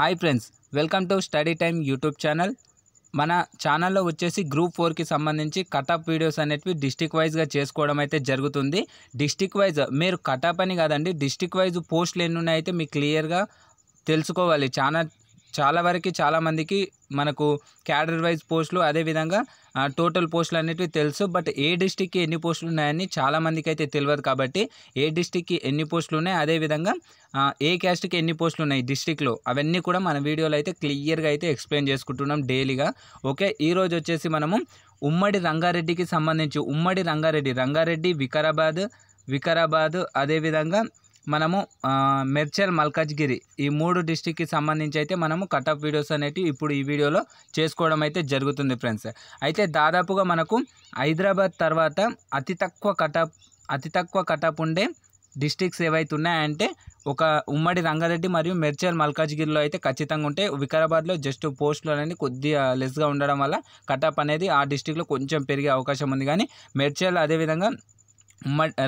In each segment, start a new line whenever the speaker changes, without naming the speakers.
hi friends welcome to study time YouTube channel మన ఛానల్లో వచ్చేసి గ్రూప్ ఫోర్కి సంబంధించి కటప్ వీడియోస్ అనేటివి డిస్టిక్ వైజ్గా చేసుకోవడం అయితే జరుగుతుంది డిస్టిక్ వైజ్ మీరు కటప్ అని కాదండి డిస్టిక్ వైజ్ పోస్టులు ఎన్ని అయితే మీకు క్లియర్గా తెలుసుకోవాలి చాలా చాలా వరకు చాలామందికి మనకు క్యాడర్ వైజ్ పోస్టులు అదేవిధంగా టోటల్ పోస్టులు అనేటివి తెలుసు బట్ ఏ డిస్టిక్కి ఎన్ని పోస్టులు ఉన్నాయని చాలామందికి అయితే తెలియదు కాబట్టి ఏ డిస్టిక్కి ఎన్ని పోస్టులు ఉన్నాయి అదేవిధంగా ఏ క్యాస్ట్కి ఎన్ని పోస్టులు ఉన్నాయి డిస్టిక్లో అవన్నీ కూడా మన వీడియోలో అయితే క్లియర్గా అయితే ఎక్స్ప్లెయిన్ చేసుకుంటున్నాం డైలీగా ఓకే ఈరోజు వచ్చేసి మనము ఉమ్మడి రంగారెడ్డికి సంబంధించి ఉమ్మడి రంగారెడ్డి రంగారెడ్డి వికారాబాద్ వికారాబాద్ అదేవిధంగా మనము మల్కాజ్ గిరి ఈ మూడు డిస్టిక్కి సంబంధించి అయితే మనము కటప్ వీడియోస్ అనేవి ఇప్పుడు ఈ వీడియోలో చేసుకోవడం అయితే జరుగుతుంది ఫ్రెండ్స్ అయితే దాదాపుగా మనకు హైదరాబాద్ తర్వాత అతి తక్కువ కటప్ అతి తక్కువ కటప్ ఉండే డిస్టిక్స్ ఏవైతే ఉన్నాయంటే ఒక ఉమ్మడి రంగారెడ్డి మరియు మెర్చల్ మల్కాజ్గిరిలో అయితే ఖచ్చితంగా ఉంటే వికారాబాద్లో జస్ట్ పోస్టులు అనేది కొద్దిగా లెస్గా ఉండడం వల్ల కటప్ అనేది ఆ డిస్టిక్లో కొంచెం పెరిగే అవకాశం ఉంది కానీ మెర్చల్ అదేవిధంగా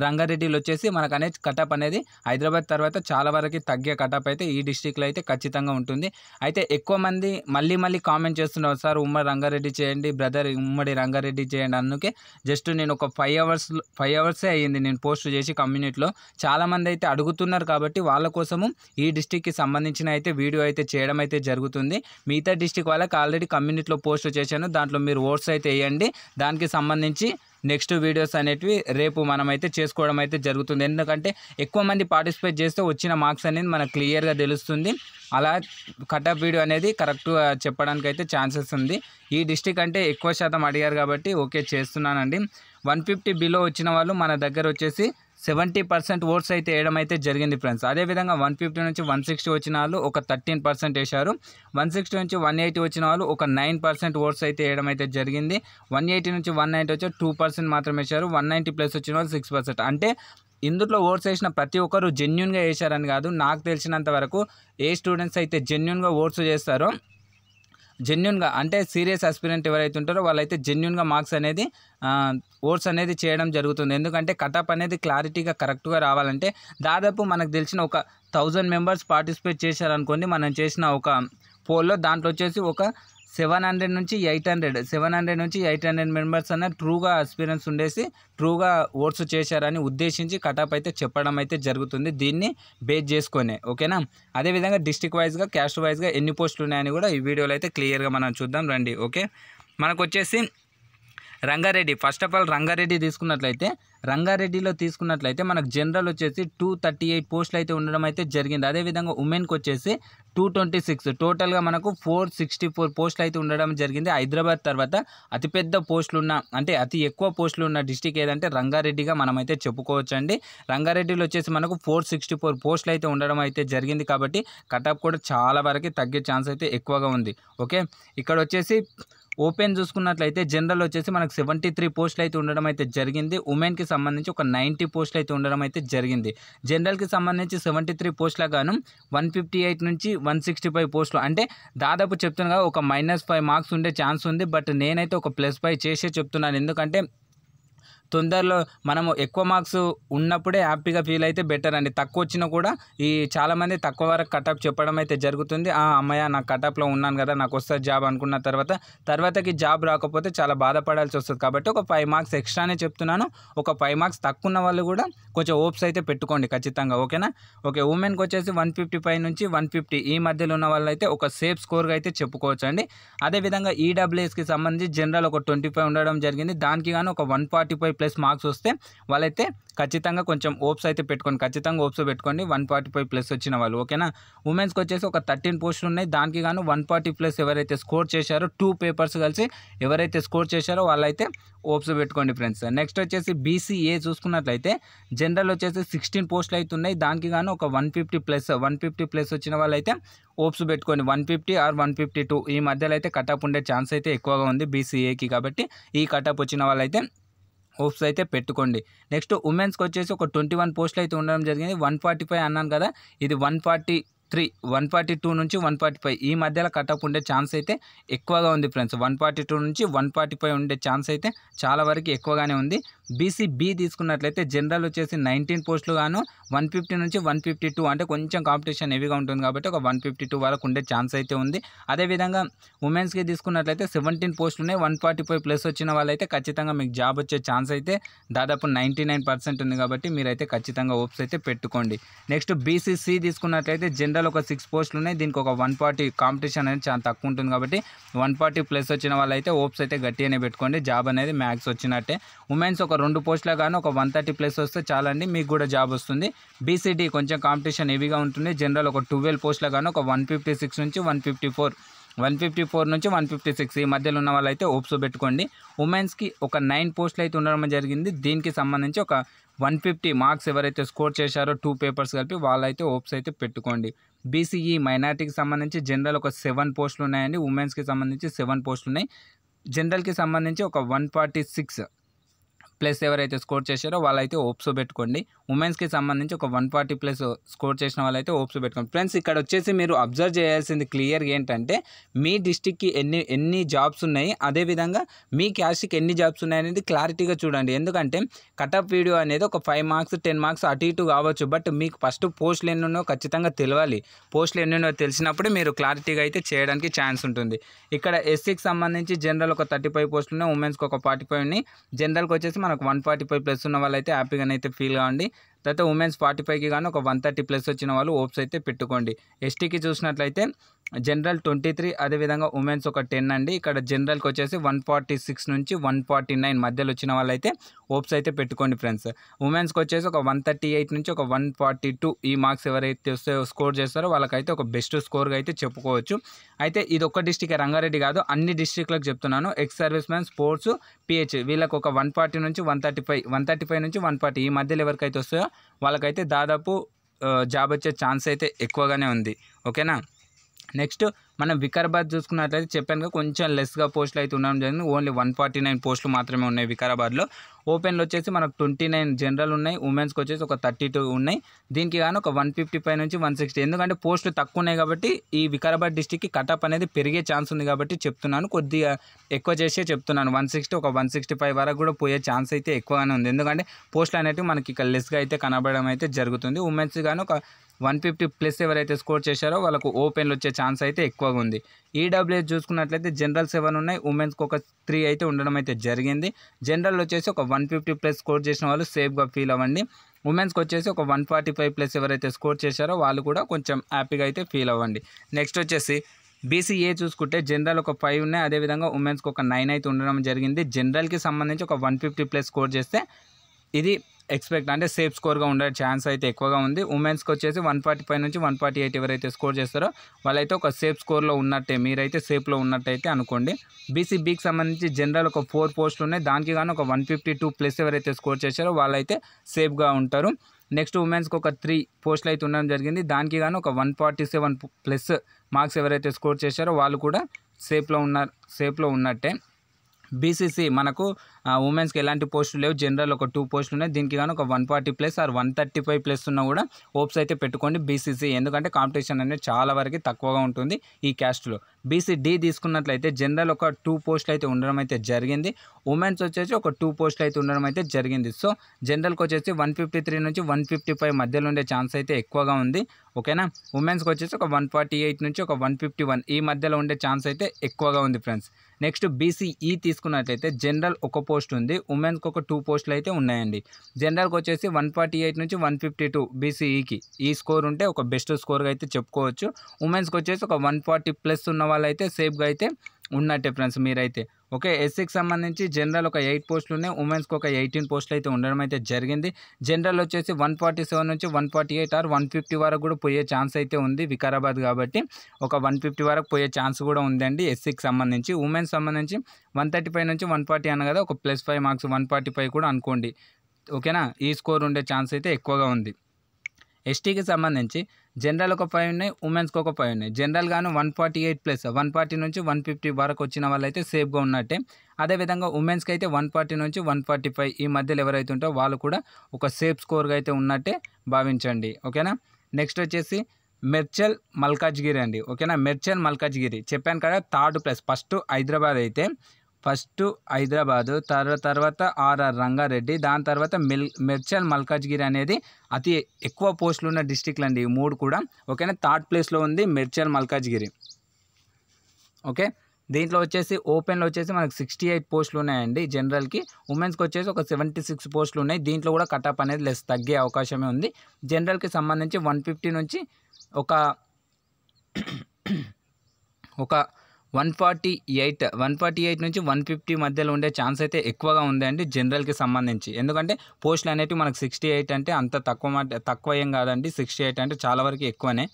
రంగారెడ్డిలో వచ్చేసి మనకు అనేది కటప్ అనేది హైదరాబాద్ తర్వాత చాలా వరకు తగ్గే కటప్ అయితే ఈ డిస్టిక్లో అయితే ఖచ్చితంగా ఉంటుంది అయితే ఎక్కువ మంది మళ్ళీ మళ్ళీ కామెంట్ చేస్తున్నారు సార్ ఉమ్మడి రంగారెడ్డి చేయండి బ్రదర్ ఉమ్మడి రంగారెడ్డి చేయండి అందుకే జస్ట్ నేను ఒక ఫైవ్ అవర్స్ ఫైవ్ అవర్సే అయ్యింది నేను పోస్ట్ చేసి కమ్యూనిటీలో చాలామంది అయితే అడుగుతున్నారు కాబట్టి వాళ్ళ కోసము ఈ డిస్టిక్కి సంబంధించిన అయితే వీడియో అయితే చేయడం అయితే జరుగుతుంది మిగతా డిస్టిక్ వాళ్ళకి ఆల్రెడీ కమ్యూనిటీలో పోస్ట్ చేశాను దాంట్లో మీరు ఓట్స్ అయితే వేయండి దానికి సంబంధించి నెక్స్ట్ వీడియోస్ అనేటివి రేపు మనమైతే చేసుకోవడం అయితే జరుగుతుంది ఎందుకంటే ఎక్కువ మంది పార్టిసిపేట్ చేస్తే వచ్చిన మార్క్స్ అనేది మనకు క్లియర్గా తెలుస్తుంది అలా కటప్ వీడియో అనేది కరెక్ట్గా చెప్పడానికి అయితే ఛాన్సెస్ ఉంది ఈ డిస్టిక్ అంటే ఎక్కువ శాతం అడిగారు కాబట్టి ఓకే చేస్తున్నానండి వన్ ఫిఫ్టీ బిలో వచ్చిన వాళ్ళు మన దగ్గర వచ్చేసి సెవెంటీ పర్సెంట్ ఓట్స్ అయితే వేయడం అయితే జరిగింది ఫ్రెండ్స్ అదేవిధంగా వన్ ఫిఫ్టీ నుంచి వన్ సిక్స్టీ వచ్చిన వాళ్ళు ఒక థర్టీన్ పర్సెంట్ వేశారు వన్ సిక్స్టీ నుంచి వన్ ఎయిటీ వచ్చిన వాళ్ళు ఒక నైన్ పర్సెంట్ ఓట్స్ అయితే వేయడం అయితే జరిగింది వన్ ఎయిటీ నుంచి వన్ నైంటీ వచ్చి టూ పర్సెంట్ మాత్రమే వేశారు వన్ నైంటీ ప్లస్ వచ్చిన వాళ్ళు సిక్స్ పర్సెంట్ అంటే ఇందులో ఓట్స్ వేసిన ప్రతి ఒక్కరు జెన్యున్గా వేశారని కాదు నాకు తెలిసినంత వరకు ఏ స్టూడెంట్స్ అయితే జెన్యున్గా ఓట్స్ చేస్తారో జెన్యున్గా అంటే సీరియస్ ఆస్పిరెంట్ ఎవరైతే ఉంటారో వాళ్ళైతే జెన్యున్గా మార్క్స్ అనేది ఓట్స్ అనేది చేయడం జరుగుతుంది ఎందుకంటే కటప్ అనేది క్లారిటీగా కరెక్ట్గా రావాలంటే దాదాపు మనకు తెలిసిన ఒక థౌజండ్ మెంబర్స్ పార్టిసిపేట్ చేశారనుకోండి మనం చేసిన ఒక పోల్లో దాంట్లో వచ్చేసి ఒక సెవెన్ హండ్రెడ్ నుంచి ఎయిట్ హండ్రెడ్ సెవెన్ హండ్రెడ్ నుంచి ఎయిట్ హండ్రెడ్ మెంబర్స్ అన్న ట్రూగా ఎక్స్పీరియన్స్ ఉండేసి ట్రూగా ఓట్స్ చేశారని ఉద్దేశించి కటాప్ అయితే చెప్పడం అయితే జరుగుతుంది దీన్ని బేస్ చేసుకొని ఓకేనా అదేవిధంగా డిస్టిక్ వైజ్గా క్యాస్ట్ వైజ్గా ఎన్ని పోస్టులు ఉన్నాయని కూడా ఈ వీడియోలో అయితే క్లియర్గా మనం చూద్దాం రండి ఓకే మనకు వచ్చేసి Rangareddy first of all Rangareddy తీసుకున్నట్లయితే రంగారెడ్డిలో తీసుకున్నట్లయితే మనకు జనరల్ వచ్చేసి టూ థర్టీ ఎయిట్ పోస్టులు అయితే ఉండడం అయితే జరిగింది అదేవిధంగా ఉమెన్కి వచ్చేసి టూ ట్వంటీ సిక్స్ టోటల్గా మనకు ఫోర్ సిక్స్టీ ఫోర్ పోస్టులు అయితే ఉండడం జరిగింది హైదరాబాద్ తర్వాత అతిపెద్ద పోస్టులు ఉన్న అంటే అతి ఎక్కువ పోస్టులు ఉన్న డిస్టిక్ ఏదంటే రంగారెడ్డిగా మనమైతే చెప్పుకోవచ్చండి రంగారెడ్డిలో వచ్చేసి మనకు ఫోర్ సిక్స్టీ ఫోర్ పోస్టులు అయితే ఉండడం అయితే జరిగింది కాబట్టి కటాప్ కూడా చాలా వరకు తగ్గే ఛాన్స్ అయితే ఎక్కువగా ఉంది ఓకే ఇక్కడ వచ్చేసి ఓపెన్ చూసుకున్నట్లయితే జనరల్ వచ్చేసి మనకు సెవెంటీ త్రీ పోస్టులు అయితే ఉండడం అయితే జరిగింది ఉమెన్కి సంబంధించి ఒక నైంటీ పోస్టులు అయితే ఉండడం అయితే జరిగింది జనరల్కి సంబంధించి సెవెంటీ త్రీ పోస్టుల గాను వన్ ఫిఫ్టీ ఎయిట్ నుంచి వన్ సిక్స్టీ ఫైవ్ పోస్టులు అంటే దాదాపు చెప్తున్నాగా ఒక మైనస్ ఫైవ్ మార్క్స్ ఉండే ఛాన్స్ ఉంది బట్ నేనైతే ఒక ప్లస్ ఫైవ్ చేసే చెప్తున్నాను ఎందుకంటే తొందరలో మనము ఎక్కువ మార్క్స్ ఉన్నప్పుడే హ్యాపీగా ఫీల్ అయితే బెటర్ అండి తక్కువ వచ్చినా కూడా ఈ చాలామంది తక్కువ వరకు కటప్ చెప్పడం అయితే జరుగుతుంది ఆ అమ్మయ్య నాకు కటప్లో ఉన్నాను కదా నాకు వస్తుంది జాబ్ అనుకున్న తర్వాత తర్వాతకి జాబ్ రాకపోతే చాలా బాధపడాల్సి వస్తుంది కాబట్టి ఒక ఫైవ్ మార్క్స్ ఎక్స్ట్రానే చెప్తున్నాను ఒక ఫైవ్ మార్క్స్ తక్కువ ఉన్న వాళ్ళు కూడా కొంచెం హోప్స్ అయితే పెట్టుకోండి ఖచ్చితంగా ఓకేనా ఓకే ఉమెన్కి వచ్చేసి వన్ ఫిఫ్టీ ఫైవ్ నుంచి వన్ ఫిఫ్టీ ఈ మధ్యలో ఉన్న వాళ్ళైతే ఒక సేఫ్ స్కోర్గా అయితే చెప్పుకోవచ్చు అండి అదేవిధంగా ఈడబ్ల్యూఎస్కి e సంబంధించి జనరల్ ఒక ట్వంటీ ఫైవ్ ఉండడం జరిగింది దానికి గాను ఒక one forty five plus marks వస్తే వాళ్ళైతే ఖచ్చితంగా కొంచెం ఓప్స్ అయితే పెట్టుకోండి ఖచ్చితంగా ఓప్స్ పెట్టుకోండి వన్ ఫార్టీ ఫైవ్ ప్లస్ వచ్చిన వాళ్ళు ఓకేనా ఉమెన్స్కి వచ్చేసి ఒక థర్టీన్ పోస్టులు ఉన్నాయి దానికి గాను వన్ ఫార్టీ ప్లస్ ఎవరైతే స్కోర్ చేశారో టూ పేపర్స్ కలిసి ఎవరైతే స్కోర్ చేశారో వాళ్ళైతే ఓప్స్ పెట్టుకోండి ఫ్రెండ్స్ నెక్స్ట్ వచ్చేసి బీసీఏ చూసుకున్నట్లయితే జనరల్ వచ్చేసి సిక్స్టీన్ పోస్టులు ఉన్నాయి దానికి గాను ఒక one fifty plus one fifty plus వచ్చిన వాళ్ళైతే ఓప్స్ పెట్టుకొని one fifty or one fifty two ఈ మధ్యలో అయితే కటాప్ ఉండే ఛాన్స్ అయితే ఎక్కువగా ఉంది బీసీఏకి కాబట్టి ఈ కటప్ వచ్చిన వాళ్ళైతే హోప్స్ అయితే పెట్టుకోండి నెక్స్ట్ ఉమెన్స్కి వచ్చేసి ఒక ట్వంటీ వన్ పోస్టులు అయితే ఉండడం జరిగింది వన్ ఫార్టీ ఫైవ్ అన్నాను కదా ఇది one forty three one forty two నుంచి వన్ ఫార్టీ ఫైవ్ ఈ మధ్యలో కటప్ ఉండే ఛాన్స్ అయితే ఎక్కువగా ఉంది ఫ్రెండ్స్ వన్ ఫార్టీ టూ నుంచి వన్ ఫార్టీ ఫైవ్ ఉండే ఛాన్స్ అయితే చాలా వరకు ఎక్కువగానే ఉంది బీసీ బీ తీసుకున్నట్లయితే జనరల్ వచ్చేసి నైన్టీన్ పోస్టులు గాను వన్ ఫిఫ్టీ నుంచి వన్ ఫిఫ్టీ టూ అంటే కొంచెం కాంపిటీషన్ హెవీగా ఉంటుంది కాబట్టి ఒక వన్ ఫిఫ్టీ టూ వరకు ఉండే ఛాన్స్ అయితే ఉంది అదేవిధంగా ఉమెన్స్కి తీసుకున్నట్లయితే సెవెంటీన్ పోస్టులునే వన్ ఫార్టీ ఫైవ్ ప్లస్ వచ్చిన వాళ్ళైతే ఖచ్చితంగా మీకు జాబ్ వచ్చే ఛాన్స్ అయితే దాదాపు నైంటీ నైన్ పర్సెంట్ ఉంది కాబట్టి మీరైతే ఖచ్చితంగా ఓప్స్ అయితే పెట్టుకోండి నెక్స్ట్ బీసీసీ తీసుకున్నట్లయితే జనరల్ ఒక సిక్స్ పోస్టులు ఉన్నాయి దీనికి ఒక వన్ ఫార్టీ కాంపిటీషన్ అనేది చాలా తక్కువ ఉంటుంది కాబట్టి వన్ ఫార్టీ ప్లస్ వచ్చిన వాళ్ళైతే ఓప్స్ అయితే గట్టిగానే పెట్టుకోండి జాబ్ అనేది మ్యాథ్స్ వచ్చినట్టే ఉమెన్స్ ఒక రెండు పోస్టులే కానీ ఒక వన్ థర్టీ ప్లస్ వస్తే చాలండి మీకు కూడా జాబ్ వస్తుంది బీసీడీ కొంచెం కాంపిటీషన్ హెవీగా ఉంటుంది జనరల్ ఒక ట్వెల్వ్ పోస్టులే కానీ ఒక వన్ ఫిఫ్టీ సిక్స్ నుంచి one fifty four one fifty four నుంచి వన్ ఫిఫ్టీ సిక్స్ ఈ మధ్యలో ఉన్న వాళ్ళైతే ఓప్స్ పెట్టుకోండి ఉమెన్స్కి ఒక నైన్ పోస్టులు అయితే ఉండడం జరిగింది దీనికి సంబంధించి ఒక వన్ ఫిఫ్టీ మార్క్స్ ఎవరైతే స్కోర్ చేశారో టూ పేపర్స్ కలిపి వాళ్ళైతే ఓప్స్ అయితే పెట్టుకోండి బీసీఈ e మైనార్టీకి సంబంధించి జనరల్ ఒక సెవెన్ పోస్టులు ఉన్నాయండి ఉమెన్స్కి సంబంధించి సెవెన్ పోస్టులు ఉన్నాయి జనరల్కి సంబంధించి ఒక వన్ ఫార్టీ సిక్స్ ప్లస్ ఎవరైతే స్కోర్ చేశారో వాళ్ళైతే ఓప్స్ పెట్టుకోండి ఉమెన్స్కి సంబంధించి ఒక వన్ ఫార్టీ ప్లస్ స్కోర్ చేసిన వాళ్ళైతే ఓప్స్ పెట్టుకోండి ఫ్రెండ్స్ ఇక్కడ వచ్చేసి మీరు అబ్జర్వ్ చేయాల్సింది క్లియర్గా ఏంటంటే మీ డిస్టిక్కి ఎన్ని ఎన్ని జాబ్స్ ఉన్నాయి అదేవిధంగా మీ క్యాస్ట్కి ఎన్ని జాబ్స్ ఉన్నాయనేది క్లారిటీగా చూడండి ఎందుకంటే కటప్ వీడియో అనేది ఒక ఫైవ్ మార్క్స్ టెన్ మార్క్స్ అటు ఇటు కావచ్చు బట్ మీకు ఫస్ట్ పోస్టులు ఎన్నున్నో ఖచ్చితంగా తెలియాలి పోస్టులు ఎన్నున్నో తెలిసినప్పుడే మీరు క్లారిటీగా అయితే చేయడానికి ఛాన్స్ ఉంటుంది ఇక్కడ ఎస్సీకి సంబంధించి జనరల్ ఒక థర్టీ ఫైవ్ పోస్టులు ఉన్నాయి ఉమెన్స్కి ఒక ఫార్టీ ఫైవ్ ఉన్నాయి జనరల్కి వచ్చేసి మనకు వన్ ఫార్టీ ఫైవ్ ప్లస్ ఉన్న వాళ్ళైతే అయితే ఫీల్ కావండి తర్వాత ఉమెన్స్ ఫార్టీ ఫైవ్కి కానీ ఒక వన్ థర్టీ ప్లస్ వచ్చిన వాళ్ళు ఓప్స్ అయితే పెట్టుకోండి ఎస్టీకి చూసినట్లయితే జనరల్ ట్వంటీ త్రీ అదేవిధంగా ఉమెన్స్ ఒక టెన్ అండి ఇక్కడ జనరల్కి వచ్చేసి వన్ ఫార్టీ సిక్స్ నుంచి వన్ ఫార్టీ నైన్ మధ్యలో వచ్చిన వాళ్ళైతే హోప్స్ అయితే పెట్టుకోండి ఫ్రెండ్స్ ఉమెన్స్కి వచ్చేసి ఒక వన్ థర్టీ ఎయిట్ నుంచి ఒక వన్ ఫార్టీ టూ ఈ మార్క్స్ ఎవరైతే వస్తే స్కోర్ చేస్తారో వాళ్ళకైతే ఒక బెస్ట్ స్కోర్గా అయితే చెప్పుకోవచ్చు అయితే ఇది ఒక్క డిస్టిక్ రంగారెడ్డి కాదు అన్ని డిస్టిక్లకు చెప్తున్నాను ex service man sports PH వీళ్ళకి ఒక వన్ ఫార్టీ నుంచి one thirty five one thirty five నుంచి వన్ ఫార్టీ ఈ మధ్యలో ఎవరికైతే వస్తాయో వాళ్ళకైతే దాదాపు జాబ్ వచ్చే ఛాన్స్ అయితే ఎక్కువగానే ఉంది ఓకేనా నెక్స్ట్ మనం వికారాబాద్ చూసుకున్నట్లయితే చెప్పాను కొంచెం లెస్గా పోస్టులు అయితే ఉండడం జరిగింది ఓన్లీ వన్ ఫార్టీ నైన్ పోస్టులు మాత్రమే ఉన్నాయి వికారాబాద్లో ఓపెన్లో వచ్చేసి మనకు ట్వంటీ నైన్ జనరల్ ఉన్నాయి ఉమెన్స్కి వచ్చేసి ఒక థర్టీ టూ ఉన్నాయి దీనికి కానీ ఒక వన్ ఫిఫ్టీ ఫైవ్ నుంచి వన్ సిక్స్టీ ఎందుకంటే పోస్టులు తక్కువ ఉన్నాయి కాబట్టి ఈ వికారాబాద్ డిస్టిక్కి కటప్ అనేది పెరిగే ఛాన్స్ ఉంది కాబట్టి చెప్తున్నాను కొద్దిగా ఎక్కువ చేసే చెప్తున్నాను వన్ సిక్స్టీ ఒక వన్ సిక్స్టీ ఫైవ్ వరకు కూడా పోయే ఛాన్స్ అయితే ఎక్కువగానే ఉంది ఎందుకంటే పోస్టులు అనేవి మనకి ఇక్కడ లెస్గా అయితే కనబడడం అయితే జరుగుతుంది ఉమెన్స్ కానీ ఒక వన్ ఫిఫ్టీ ప్లస్ ఎవరైతే స్కోర్ చేశారో వాళ్ళకు ఓపెన్లు వచ్చే ఛాన్స్ అయితే ఎక్కువగా ఉంది ఈడబ్ల్యూఎస్ చూసుకున్నట్లయితే జనరల్ సెవెన్ ఉన్నాయి ఉమెన్స్కి ఒక త్రీ అయితే ఉండడం అయితే జరిగింది జనరల్ వచ్చేసి ఒక వన్ ఫిఫ్టీ ప్లస్ స్కోర్ చేసిన వాళ్ళు సేఫ్గా ఫీల్ అవ్వండి ఉమెన్స్కి వచ్చేసి ఒక వన్ ఫార్టీ ఫైవ్ ప్లస్ ఎవరైతే స్కోర్ చేశారో వాళ్ళు కూడా కొంచెం హ్యాపీగా అయితే ఫీల్ అవ్వండి నెక్స్ట్ వచ్చేసి బీసీఏ చూసుకుంటే జనరల్ ఒక ఫైవ్ ఉన్నాయి అదేవిధంగా ఉమెన్స్కి ఒక నైన్ అయితే ఉండడం జరిగింది జనరల్కి సంబంధించి ఒక వన్ ఫిఫ్టీ ప్లస్ స్కోర్ చేస్తే ఇది ఎక్స్పెక్ట్ అంటే సేఫ్ స్కోర్గా ఉండే ఛాన్స్ అయితే ఎక్కువగా ఉంది ఉమెన్స్కి వచ్చేసి వన్ ఫార్టీ ఫైవ్ నుంచి వన్ ఫార్టీ ఎయిట్ ఎవరైతే స్కోర్ చేస్తారో వాళ్ళైతే ఒక సేఫ్ స్కోర్లో ఉన్నట్టే మీరైతే సేఫ్లో ఉన్నట్టయితే అనుకోండి బీసీ బీకి సంబంధించి జనరల్ ఒక ఫోర్ పోస్టులు ఉన్నాయి దానికి కానీ ఒక వన్ ఫిఫ్టీ టూ ప్లస్ ఎవరైతే స్కోర్ చేశారో వాళ్ళైతే సేఫ్గా ఉంటారు నెక్స్ట్ ఉమెన్స్కి ఒక త్రీ పోస్టులు అయితే ఉండడం జరిగింది దానికి గాను ఒక one forty seven plus marks ఎవరైతే స్కోర్ చేశారో వాళ్ళు కూడా సేఫ్లో ఉన్నారు సేఫ్లో ఉన్నట్టే బీసీసీ మనకు ఉమెన్స్కి ఎలాంటి పోస్టులు లేవు జనరల్ ఒక టూ పోస్టులు ఉన్నాయి దీనికి కానీ ఒక one forty plus or one thirty five plus ఉన్నా కూడా హోప్స్ అయితే పెట్టుకోండి బీసీసీ ఎందుకంటే కాంపిటీషన్ అనేది చాలా వరకు తక్కువగా ఉంటుంది ఈ క్యాస్ట్లో బీసీడీ తీసుకున్నట్లయితే జనరల్ ఒక టూ పోస్టులు అయితే ఉండడం అయితే జరిగింది ఉమెన్స్ వచ్చేసి ఒక టూ పోస్టులు అయితే ఉండడం అయితే జరిగింది సో జనరల్కి వచ్చేసి వన్ ఫిఫ్టీ త్రీ నుంచి వన్ ఫిఫ్టీ ఫైవ్ మధ్యలో ఉండే ఛాన్స్ అయితే ఎక్కువగా ఉంది ఓకేనా ఉమెన్స్కి వచ్చేసి ఒక వన్ ఫార్టీ ఎయిట్ నుంచి ఒక వన్ ఫిఫ్టీ వన్ ఈ మధ్యలో ఉండే ఛాన్స్ అయితే ఎక్కువగా ఉంది ఫ్రెండ్స్ నెక్స్ట్ బీసీఈ తీసుకున్నట్లయితే జనరల్ ఒక పోస్ట్ ఉంది ఉమెన్స్కి ఒక టూ పోస్టులు అయితే ఉన్నాయండి జనరల్కి వచ్చేసి వన్ ఫార్టీ ఎయిట్ నుంచి వన్ ఫిఫ్టీ టూ బీసీఈకి ఈ స్కోర్ ఉంటే ఒక బెస్ట్ స్కోర్గా అయితే చెప్పుకోవచ్చు ఉమెన్స్కి వచ్చేసి ఒక వన్ ఫార్టీ ప్లస్ ఉన్న వాళ్ళైతే సేఫ్గా అయితే ఉన్నట్టే ఫ్రెండ్స్ మీరైతే ఓకే ఎస్సీకి సంబంధించి జనరల్ ఒక ఎయిట్ పోస్టులు ఉన్నాయి ఉమెన్స్కి ఒక ఎయిటీన్ పోస్టులు అయితే ఉండడం అయితే జరిగింది జనరల్ వచ్చేసి వన్ ఫార్టీ సెవెన్ నుంచి one forty eight or one fifty వరకు కూడా పోయే ఛాన్స్ అయితే ఉంది వికారాబాద్ కాబట్టి ఒక వన్ ఫిఫ్టీ వరకు పోయే ఛాన్స్ కూడా ఉందండి ఎస్సీకి సంబంధించి ఉమెన్స్ సంబంధించి వన్ థర్టీ ఫైవ్ నుంచి వన్ ఫార్టీ అన్న కదా ఒక plus five marks one forty five కూడా అనుకోండి ఓకేనా ఈ స్కోర్ ఉండే ఛాన్స్ అయితే ఎక్కువగా ఉంది ఎస్టీకి సంబంధించి జనరల్ ఒక ఫైవ్ ఉన్నాయి ఉమెన్స్కి ఒక ఫైవ్ ఉన్నాయి జనరల్ గాను one forty eight plus one forty నుంచి వన్ ఫిఫ్టీ వరకు వచ్చిన వాళ్ళైతే సేఫ్గా ఉన్నట్టే అదేవిధంగా ఉమెన్స్కి అయితే వన్ ఫార్టీ నుంచి వన్ ఫార్టీ ఫైవ్ ఈ మధ్యలో ఎవరైతే ఉంటో వాళ్ళు కూడా ఒక సేఫ్ స్కోర్గా అయితే ఉన్నట్టే భావించండి ఓకేనా నెక్స్ట్ వచ్చేసి మెర్చల్ మల్కాజ్గిరి అండి ఓకేనా మెర్చల్ మల్కాజ్గిరి చెప్పాను కదా థర్డ్ ప్లేస్ ఫస్ట్ హైదరాబాద్ అయితే ఫస్ట్ హైదరాబాదు తర్వాత తర్వాత ఆర్ఆర్ రంగారెడ్డి దాని తర్వాత మిల్ మెర్చల్ మల్కాజ్గిరి అనేది అతి ఎక్కువ పోస్టులు ఉన్న డిస్టిక్లు అండి ఈ మూడు కూడా ఓకేనా థర్డ్ ప్లేస్లో ఉంది మెర్చల్ మల్కాజ్గిరి ఓకే దీంట్లో వచ్చేసి ఓపెన్లో వచ్చేసి మనకు సిక్స్టీ ఎయిట్ పోస్టులు ఉన్నాయండి జనరల్కి ఉమెన్స్కి వచ్చేసి ఒక సెవెంటీ సిక్స్ పోస్టులు ఉన్నాయి దీంట్లో కూడా కటప్ అనేది లెస్ తగ్గే అవకాశమే ఉంది జనరల్కి సంబంధించి వన్ ఫిఫ్టీ నుంచి ఒక ఒక one forty eight one forty eight నుంచి వన్ ఫిఫ్టీ మధ్యలో ఉండే ఛాన్స్ అయితే ఎక్కువగా ఉందండి జనరల్కి సంబంధించి ఎందుకంటే పోస్టులు అనేవి మనకు సిక్స్టీ ఎయిట్ అంటే అంత తక్కువ తక్కువ ఏం కాదండి సిక్స్టీ ఎయిట్ అంటే చాలా వరకు ఎక్కువనే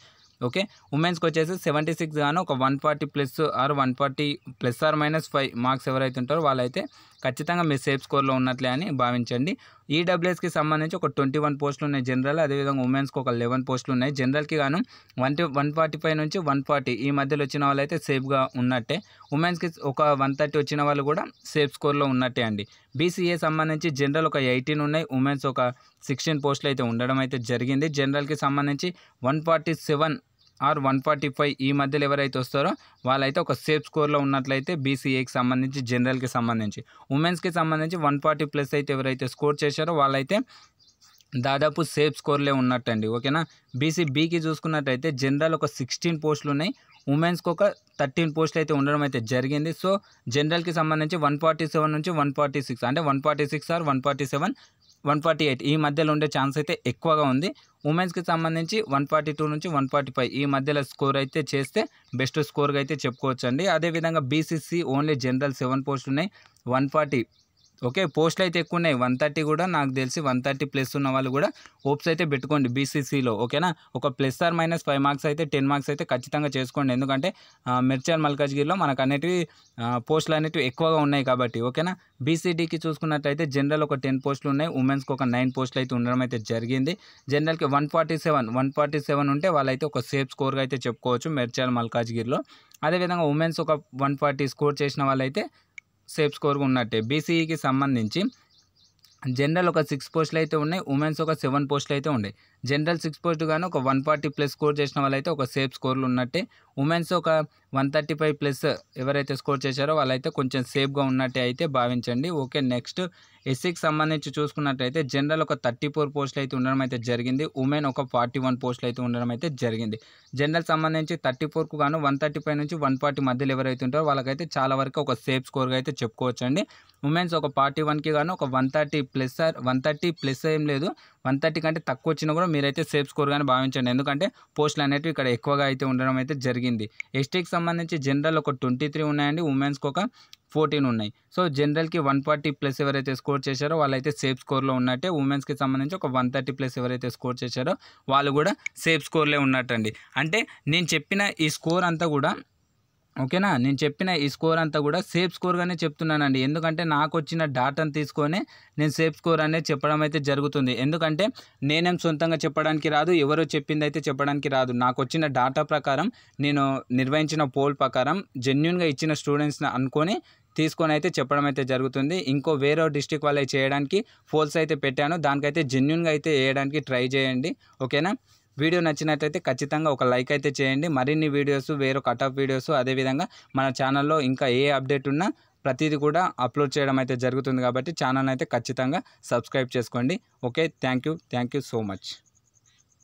ఓకే ఉమెన్స్కి వచ్చేసి సెవెంటీ సిక్స్ కానీ ఒక one forty plus or one forty plus or minus five marks ఎవరైతే ఉంటారో వాళ్ళైతే ఖచ్చితంగా మీరు సేఫ్ స్కోర్లో ఉన్నట్లే అని భావించండి ఈడబ్ల్యూఎస్కి e సంబంధించి ఒక ట్వంటీ వన్ పోస్టులు ఉన్నాయి జనరల్ అదేవిధంగా ఉమెన్స్కి ఒక లెవెన్ పోస్టులు ఉన్నాయి జనరల్కి గాను వన్ వన్ ఫార్టీ ఫైవ్ నుంచి వన్ ఫార్టీ ఈ మధ్యలో వచ్చిన వాళ్ళు అయితే సేఫ్గా ఉన్నట్టే ఉమెన్స్కి ఒక వన్ థర్టీ వచ్చిన వాళ్ళు కూడా సేఫ్ స్కోర్లో ఉన్నట్టే అండి బీసీఏ సంబంధించి జనరల్ ఒక ఎయిటీన్ ఉన్నాయి ఉమెన్స్ ఒక సిక్స్టీన్ పోస్టులు అయితే ఉండడం అయితే జరిగింది జనరల్కి సంబంధించి one forty seven or one forty five ఈ మధ్యలో ఎవరైతే వస్తారో వాళ్ళైతే ఒక సేఫ్ స్కోర్లో ఉన్నట్లయితే బీసీఏకి సంబంధించి జనరల్కి సంబంధించి ఉమెన్స్కి సంబంధించి వన్ ఫార్టీ ప్లస్ అయితే ఎవరైతే స్కోర్ చేశారో వాళ్ళైతే దాదాపు సేఫ్ స్కోర్లే ఉన్నట్టండి ఓకేనా బీసీ బీకి చూసుకున్నట్టయితే జనరల్ ఒక సిక్స్టీన్ పోస్టులు ఉన్నాయి ఉమెన్స్కి ఒక థర్టీన్ పోస్టులు అయితే ఉండడం అయితే జరిగింది సో జనరల్కి సంబంధించి వన్ ఫార్టీ సెవెన్ నుంచి వన్ ఫార్టీ సిక్స్ అంటే one forty six or one forty seven one forty eight ఈ మధ్యలో ఉండే ఛాన్స్ అయితే ఎక్కువగా ఉంది ఉమెన్స్కి సంబంధించి వన్ ఫార్టీ టూ నుంచి వన్ ఫార్టీ ఫైవ్ ఈ మధ్యలో స్కోర్ అయితే చేస్తే బెస్ట్ స్కోర్గా అయితే చెప్పుకోవచ్చండి అదేవిధంగా BCC only general seven post ఉన్నాయి వన్ ఫార్టీ ఓకే పోస్టులు అయితే ఎక్కువ ఉన్నాయి వన్ థర్టీ కూడా నాకు తెలిసి వన్ థర్టీ ప్లస్ ఉన్న వాళ్ళు కూడా హోప్స్ అయితే పెట్టుకోండి బీసీసీలో ఓకేనా ఒక plus or minus five marks అయితే టెన్ మార్క్స్ అయితే ఖచ్చితంగా చేసుకోండి ఎందుకంటే మిర్చాల్ మల్కాజ్గిరిలో మనకు అనేటివి పోస్టులు అనేటివి ఎక్కువగా ఉన్నాయి కాబట్టి ఓకేనా బీసీడీకి చూసుకున్నట్లయితే జనరల్ ఒక టెన్ పోస్టులు ఉన్నాయి ఉమెన్స్కి ఒక నైన్ పోస్టులు అయితే ఉండడం అయితే జరిగింది జనరల్కి one forty seven one forty seven ఉంటే వాళ్ళైతే ఒక సేఫ్ స్కోర్గా అయితే చెప్పుకోవచ్చు మెర్చాల్ మల్కాజ్గిరిలో అదేవిధంగా ఉమెన్స్ ఒక వన్ ఫార్టీ స్కోర్ చేసిన వాళ్ళైతే సేఫ్ స్కోర్ ఉన్నట్టే బీసీఈకి e సంబంధించి జనరల్ ఒక సిక్స్ పోస్టులు అయితే ఉన్నాయి ఉమెన్స్ ఒక సెవెన్ పోస్టులు అయితే ఉన్నాయి జనరల్ సిక్స్ పోస్ట్ కానీ ఒక వన్ ఫార్టీ ప్లస్ స్కోర్ చేసిన వాళ్ళైతే ఒక సేఫ్ స్కోర్లు ఉన్నట్టే ఉమెన్స్ ఒక వన్ థర్టీ ఫైవ్ ప్లస్ ఎవరైతే స్కోర్ చేశారో వాళ్ళైతే కొంచెం సేఫ్గా ఉన్నట్టే అయితే భావించండి ఓకే నెక్స్ట్ ఎస్సీకి సంబంధించి చూసుకున్నట్టయితే జనరల్ ఒక థర్టీ ఫోర్ పోస్టులు అయితే ఉండడం అయితే జరిగింది ఉమెన్ ఒక ఫార్టీ వన్ పోస్టులు అయితే ఉండడం అయితే జరిగింది జనరల్ సంబంధించి థర్టీ ఫోర్కు గాను వన్ థర్టీ ఫైవ్ నుంచి వన్ ఫార్టీ మధ్యలో ఎవరైతే ఉంటారో వాళ్ళకైతే చాలా వరకు ఒక సేఫ్ స్కోర్గా అయితే చెప్పుకోవచ్చండి ఉమెన్స్ ఒక ఫార్టీ వన్కి గాను ఒక one thirty plus one thirty plus ఏం లేదు వన్ థర్టీ కంటే తక్కువ వచ్చినా కూడా మీరైతే సేఫ్ స్కోర్ కానీ భావించండి ఎందుకంటే పోస్టులు అనేవి ఇక్కడ ఎక్కువగా అయితే ఉండడం అయితే జరిగింది ఎస్టీకి సంబంధించి జనరల్ ఒక ట్వంటీ త్రీ ఉన్నాయండి ఉమెన్స్కి ఒక ఫోర్టీన్ ఉన్నాయి సో జనరల్కి వన్ ఫార్టీ ప్లస్ ఎవరైతే స్కోర్ చేశారో వాళ్ళైతే సేఫ్ స్కోర్లో ఉన్నట్టే ఉమెన్స్కి సంబంధించి ఒక వన్ థర్టీ ప్లస్ ఎవరైతే స్కోర్ చేశారో వాళ్ళు కూడా సేఫ్ స్కోర్లే ఉన్నట్టండి అంటే నేను చెప్పిన ఈ స్కోర్ అంతా కూడా ఓకేనా నేను చెప్పిన ఈ స్కోర్ అంతా కూడా సేఫ్ స్కోర్గానే చెప్తున్నానండి ఎందుకంటే నాకు వచ్చిన డాటాను తీసుకొని నేను సేఫ్ స్కోర్ అనేది చెప్పడం అయితే జరుగుతుంది ఎందుకంటే నేనేం సొంతంగా చెప్పడానికి రాదు ఎవరో చెప్పింది అయితే చెప్పడానికి రాదు నాకు వచ్చిన డాటా ప్రకారం నేను నిర్వహించిన పోల్ ప్రకారం జెన్యున్గా ఇచ్చిన స్టూడెంట్స్ని అనుకొని తీసుకొని అయితే చెప్పడం అయితే జరుగుతుంది ఇంకో వేరే డిస్టిక్ వాళ్ళే చేయడానికి ఫోల్స్ అయితే పెట్టాను దానికైతే జెన్యున్గా అయితే వేయడానికి ట్రై చేయండి ఓకేనా వీడియో నచ్చినట్లయితే ఖచ్చితంగా ఒక లైక్ అయితే చేయండి మరిన్ని వీడియోస్ వేరే కటాఫ్ వీడియోస్ అదేవిధంగా మన ఛానల్లో ఇంకా ఏ అప్డేట్ ఉన్నా ప్రతిది కూడా అప్లోడ్ చేయడం అయితే జరుగుతుంది కాబట్టి ఛానల్ అయితే ఖచ్చితంగా సబ్స్క్రైబ్ చేసుకోండి okay thank you thank you so much